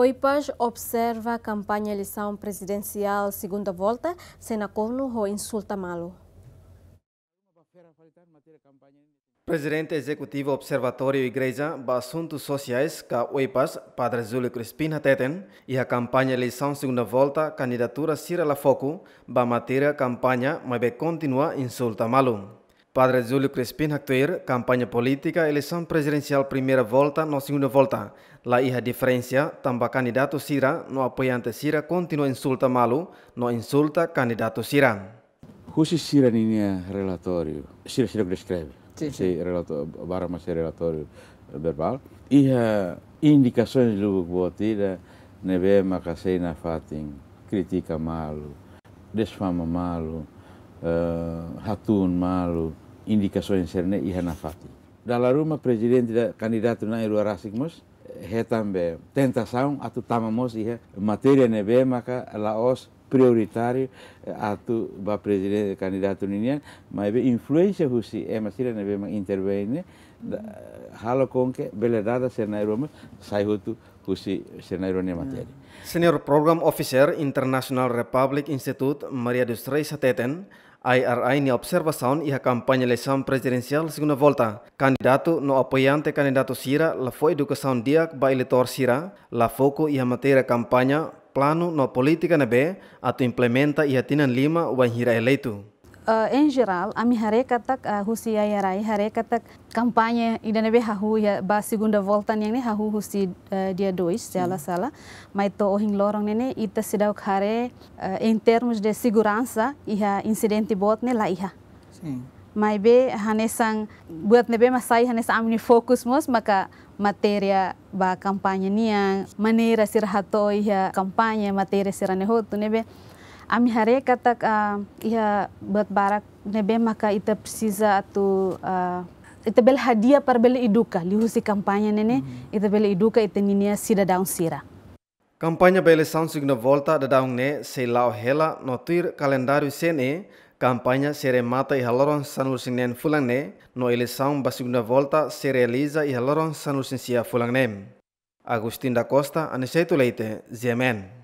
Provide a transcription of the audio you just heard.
O IPAS observa a campanha eleição presidencial segunda volta, Senacorno ou insulta malo. Presidente Executivo Observatório Igreja para Assuntos Sociais, o IPAS, Padre Júlio Crispina Teten, e a campanha eleição segunda volta, candidatura Cira Lafoco, para matéria campanha, mas continua insulta malo. Padre Júlio Crispim actuar campanha política eleição presidencial primeira volta no segunda volta. La iha diferença tamba candidato Sira no apoiante Sira continua insulta malu no insulta candidato Sira. Khusus Sira ini relatório. Sira Sira descreve. Sim, sim. relatório, barra mas relatório verbal. Iha indicações do tira neve makasei na fatin critica malu, desfama malu. uh, eh, hatun malu indicações sini ihanafati dalam rumah presiden tidak kandidat candidato na Iru mus, he tambe tentação, atau tamamos e materi nebe, maka laos prioritario eh, atu ba presidente kandidato ninian ma be influenza husi e masira ne be ma intervene eh, halo konke bele dada senairo ma sai hutu husi senairo ne materi senior program officer international republic institute maria dustray sateten IRI ni observação e a campanha eleição presidencial segunda volta. Candidato no apoiante candidato Sira, la foi educação dia ba eleitor Sira, la foco e a matéria campanha plano no política na B, ato implementa e atinan lima o anhira eleito. Uh, eh, em geral, a minha reca tak uh, eh, husi e a reca tak campanha nebe hahu ya ba segunda volta yang ne hahu husi uh, dia dois se ala sala Mai to ohing lorong nene ita sidau kare uh, em termos de segurança iha a incidente bot ne la iha. Sim mai be hanesang buat nebe masai hanes amni fokus mos maka materia ba kampanye yang manera sirhato ya kampanye materia sirane hotu nebe ami hare katak uh, ya buat barak nebe maka ita precisa atu uh, ita bel hadiah par bel iduka lihusi kampanye nene mm. ita bel iduka ita ninia sida daun sira Kampanye bele Sound Signal Volta da ne selau hela notir kalendario sene campanha seremata e haloron Fulang Ne, no eleição ba segunda volta se realiza e haloron sanulsinsia fulangne. Agustin da Costa, Aniceto Leite, Ziemen.